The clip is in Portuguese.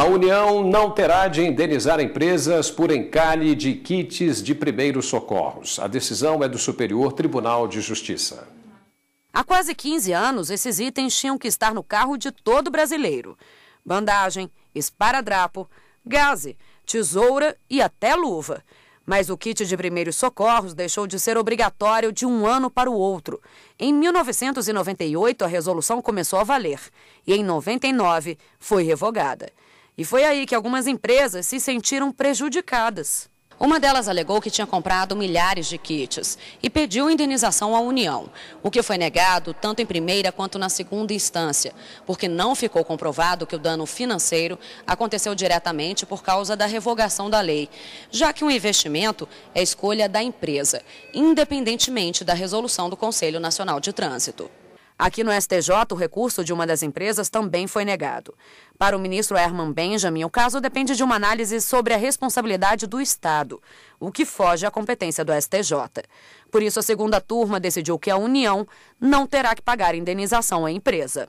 A União não terá de indenizar empresas por encalhe de kits de primeiros socorros. A decisão é do Superior Tribunal de Justiça. Há quase 15 anos, esses itens tinham que estar no carro de todo brasileiro: bandagem, esparadrapo, gaze, tesoura e até luva. Mas o kit de primeiros socorros deixou de ser obrigatório de um ano para o outro. Em 1998, a resolução começou a valer e, em 99, foi revogada. E foi aí que algumas empresas se sentiram prejudicadas. Uma delas alegou que tinha comprado milhares de kits e pediu indenização à União, o que foi negado tanto em primeira quanto na segunda instância, porque não ficou comprovado que o dano financeiro aconteceu diretamente por causa da revogação da lei, já que um investimento é escolha da empresa, independentemente da resolução do Conselho Nacional de Trânsito. Aqui no STJ, o recurso de uma das empresas também foi negado. Para o ministro Herman Benjamin, o caso depende de uma análise sobre a responsabilidade do Estado, o que foge à competência do STJ. Por isso, a segunda turma decidiu que a União não terá que pagar indenização à empresa.